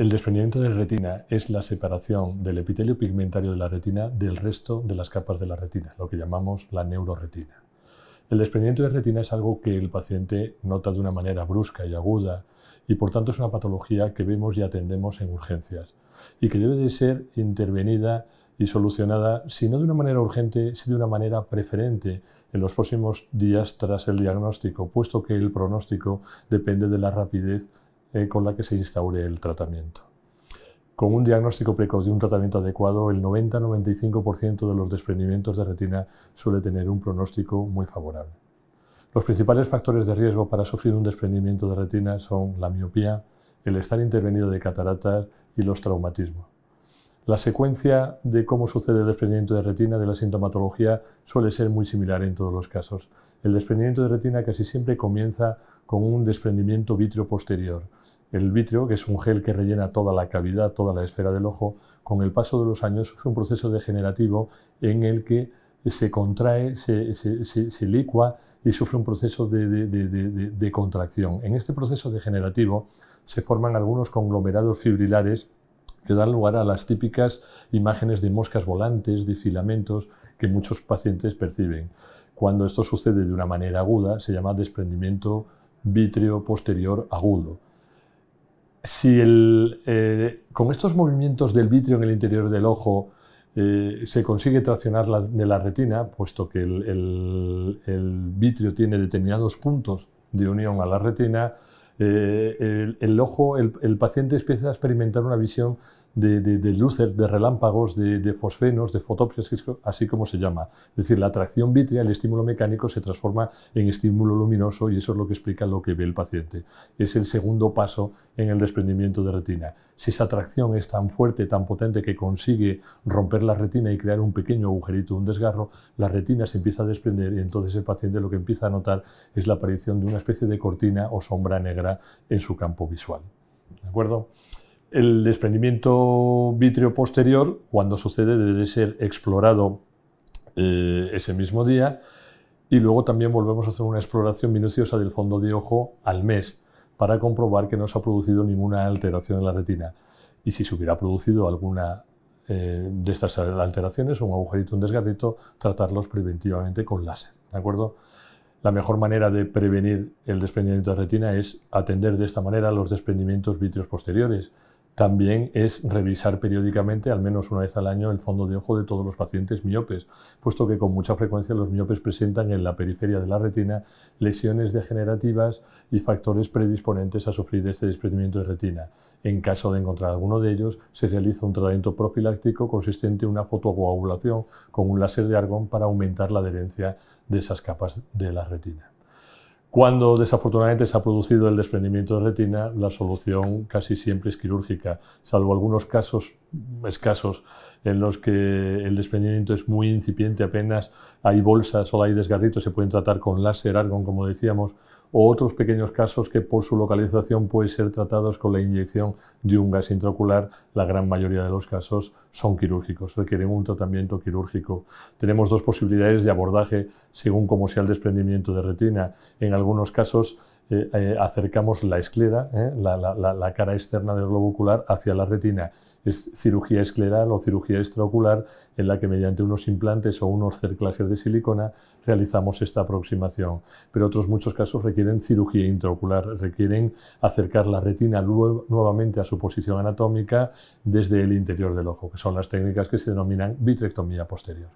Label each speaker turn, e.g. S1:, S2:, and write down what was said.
S1: El desprendimiento de retina es la separación del epitelio pigmentario de la retina del resto de las capas de la retina, lo que llamamos la neuroretina. El desprendimiento de retina es algo que el paciente nota de una manera brusca y aguda y por tanto es una patología que vemos y atendemos en urgencias y que debe de ser intervenida y solucionada, si no de una manera urgente, si de una manera preferente en los próximos días tras el diagnóstico, puesto que el pronóstico depende de la rapidez eh, con la que se instaure el tratamiento. Con un diagnóstico precoz y un tratamiento adecuado, el 90-95% de los desprendimientos de retina suele tener un pronóstico muy favorable. Los principales factores de riesgo para sufrir un desprendimiento de retina son la miopía, el estar intervenido de cataratas y los traumatismos. La secuencia de cómo sucede el desprendimiento de retina de la sintomatología suele ser muy similar en todos los casos. El desprendimiento de retina casi siempre comienza con un desprendimiento vitrio posterior, el vitrio, que es un gel que rellena toda la cavidad, toda la esfera del ojo, con el paso de los años sufre un proceso degenerativo en el que se contrae, se, licua y sufre un proceso de, de, contracción. En este proceso degenerativo se forman algunos conglomerados fibrilares que dan lugar a las típicas imágenes de moscas volantes, de filamentos que muchos pacientes perciben. Cuando esto sucede de una manera aguda, se llama desprendimiento vitrio posterior agudo si el, eh, con estos movimientos del vitrio en el interior del ojo eh, se consigue traccionar de la retina, puesto que el, vitrio tiene determinados puntos de unión a la retina, eh, el, ojo, el, paciente empieza a experimentar una visión de, de, de relámpagos, de, fosfenos, de fotopsias, así como se llama. Es decir, la atracción vitrea, el estímulo mecánico, se transforma en estímulo luminoso y eso es lo que explica lo que ve el paciente. Es el segundo paso en el desprendimiento de retina. Si esa atracción es tan fuerte, tan potente que consigue romper la retina y crear un pequeño agujerito, un desgarro, la retina se empieza a desprender y entonces el paciente lo que empieza a notar es la aparición de una especie de cortina o sombra negra en su campo visual. ¿De acuerdo? El desprendimiento vítreo posterior, cuando sucede, debe ser explorado eh, ese mismo día y luego también volvemos a hacer una exploración minuciosa del fondo de ojo al mes para comprobar que no se ha producido ninguna alteración en la retina. Y si se hubiera producido alguna eh, de estas alteraciones, un agujerito, un desgarrito, tratarlos preventivamente con láser. ¿De acuerdo? La mejor manera de prevenir el desprendimiento de retina es atender de esta manera los desprendimientos vítreos posteriores también es revisar periódicamente, al menos una vez al año, el fondo de ojo de todos los pacientes miopes, puesto que con mucha frecuencia los miopes presentan en la periferia de la retina lesiones degenerativas y factores predisponentes a sufrir este desprendimiento de retina. En caso de encontrar alguno de ellos, se realiza un tratamiento profiláctico consistente en una fotocoagulación con un láser de argón para aumentar la adherencia de esas capas de la retina. Cuando desafortunadamente se ha producido el desprendimiento de retina, la solución casi siempre es quirúrgica, salvo algunos casos escasos en los que el desprendimiento es muy incipiente, apenas hay bolsas o hay desgarritos, se pueden tratar con láser, argon, como decíamos, o otros pequeños casos que por su localización pueden ser tratados con la inyección de un gas intraocular, la gran mayoría de los casos son quirúrgicos, requieren un tratamiento quirúrgico. Tenemos dos posibilidades de abordaje según cómo sea el desprendimiento de retina. En algunos casos eh, eh, acercamos la esclera, eh, la, la, cara externa del globo ocular, hacia la retina. Es cirugía escleral o cirugía extraocular en la que mediante unos implantes o unos cerclajes de silicona realizamos esta aproximación. Pero otros muchos casos requieren cirugía intraocular, requieren acercar la retina nuevamente a su posición anatómica desde el interior del ojo, que son las técnicas que se denominan vitrectomía posterior.